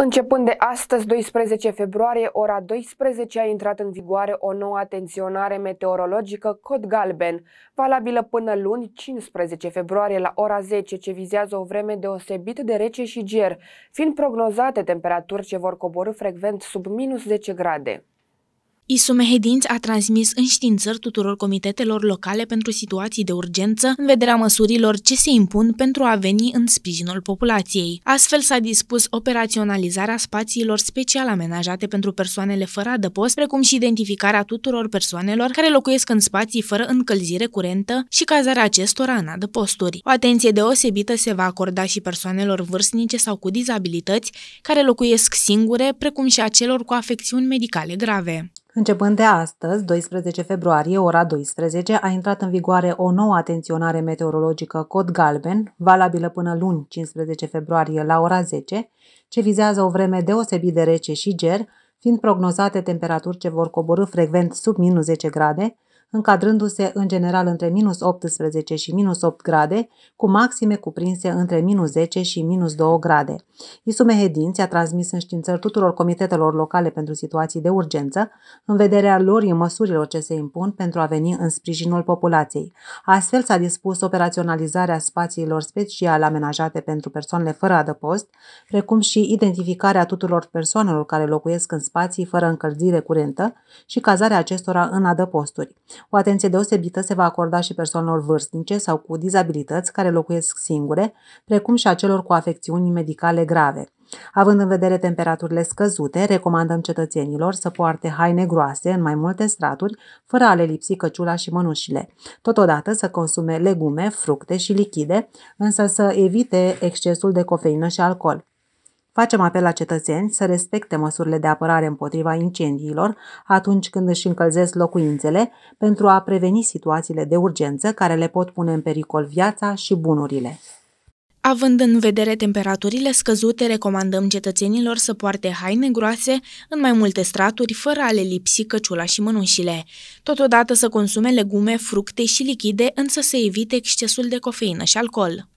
Începând de astăzi, 12 februarie, ora 12, a intrat în vigoare o nouă atenționare meteorologică cod galben, valabilă până luni, 15 februarie, la ora 10, ce vizează o vreme deosebit de rece și ger, fiind prognozate temperaturi ce vor coborâ frecvent sub minus 10 grade. Isu Hedinți a transmis înștiințări tuturor comitetelor locale pentru situații de urgență în vederea măsurilor ce se impun pentru a veni în sprijinul populației. Astfel s-a dispus operaționalizarea spațiilor special amenajate pentru persoanele fără adăpost, precum și identificarea tuturor persoanelor care locuiesc în spații fără încălzire curentă și cazarea acestora în adăposturi. O atenție deosebită se va acorda și persoanelor vârstnice sau cu dizabilități care locuiesc singure, precum și a celor cu afecțiuni medicale grave. Începând de astăzi, 12 februarie, ora 12, a intrat în vigoare o nouă atenționare meteorologică cod galben, valabilă până luni, 15 februarie, la ora 10, ce vizează o vreme deosebit de rece și ger, fiind prognozate temperaturi ce vor coborâ frecvent sub minus 10 grade, încadrându-se în general între minus 18 și minus 8 grade, cu maxime cuprinse între minus 10 și minus 2 grade. Isume Hedin a transmis înștiințări tuturor comitetelor locale pentru situații de urgență, în vederea lor în măsurilor ce se impun pentru a veni în sprijinul populației. Astfel s-a dispus operaționalizarea spațiilor speciale amenajate pentru persoanele fără adăpost, precum și identificarea tuturor persoanelor care locuiesc în spații fără încălzire curentă și cazarea acestora în adăposturi. O atenție deosebită se va acorda și persoanelor vârstnice sau cu dizabilități care locuiesc singure, precum și a celor cu afecțiuni medicale grave. Având în vedere temperaturile scăzute, recomandăm cetățenilor să poarte haine groase în mai multe straturi, fără a le lipsi căciula și mănușile. Totodată să consume legume, fructe și lichide, însă să evite excesul de cofeină și alcool. Facem apel la cetățeni să respecte măsurile de apărare împotriva incendiilor atunci când își încălzesc locuințele pentru a preveni situațiile de urgență care le pot pune în pericol viața și bunurile. Având în vedere temperaturile scăzute, recomandăm cetățenilor să poarte haine groase în mai multe straturi, fără a le lipsi căciula și mânușile. Totodată să consume legume, fructe și lichide, însă să evite excesul de cofeină și alcool.